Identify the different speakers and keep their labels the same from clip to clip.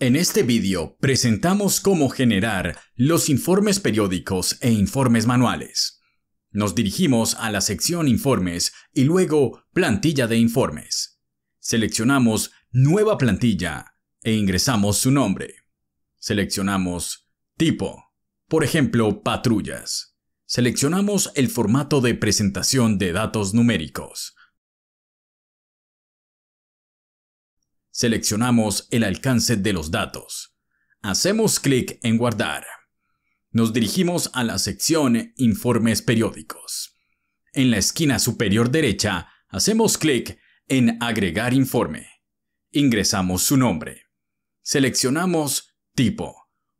Speaker 1: En este vídeo presentamos cómo generar los informes periódicos e informes manuales. Nos dirigimos a la sección Informes y luego Plantilla de informes. Seleccionamos Nueva plantilla e ingresamos su nombre. Seleccionamos Tipo, por ejemplo, patrullas. Seleccionamos el formato de presentación de datos numéricos. Seleccionamos el alcance de los datos. Hacemos clic en Guardar. Nos dirigimos a la sección Informes periódicos. En la esquina superior derecha, hacemos clic en Agregar informe. Ingresamos su nombre. Seleccionamos Tipo.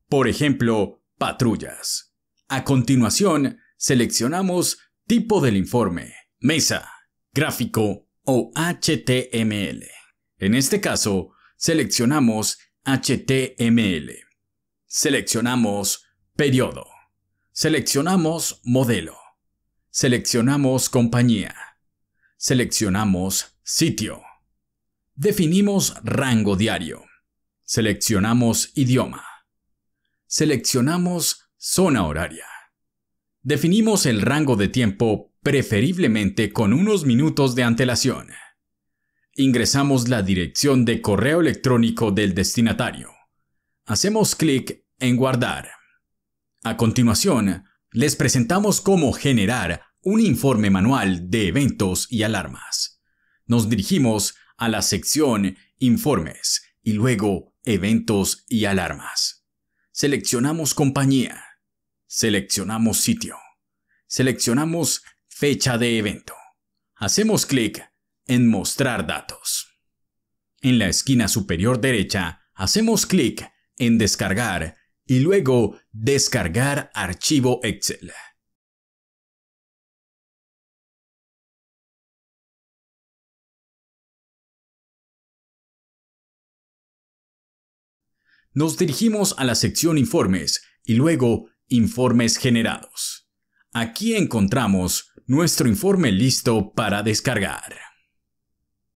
Speaker 1: Por ejemplo, patrullas. A continuación, seleccionamos Tipo del informe, mesa, gráfico o HTML. En este caso, seleccionamos HTML. Seleccionamos periodo. Seleccionamos modelo. Seleccionamos compañía. Seleccionamos sitio. Definimos rango diario. Seleccionamos idioma. Seleccionamos zona horaria. Definimos el rango de tiempo preferiblemente con unos minutos de antelación ingresamos la dirección de correo electrónico del destinatario. Hacemos clic en Guardar. A continuación, les presentamos cómo generar un informe manual de eventos y alarmas. Nos dirigimos a la sección Informes y luego Eventos y alarmas. Seleccionamos compañía. Seleccionamos sitio. Seleccionamos fecha de evento. Hacemos clic en Mostrar datos. En la esquina superior derecha hacemos clic en Descargar y luego Descargar archivo Excel. Nos dirigimos a la sección Informes y luego Informes generados. Aquí encontramos nuestro informe listo para descargar.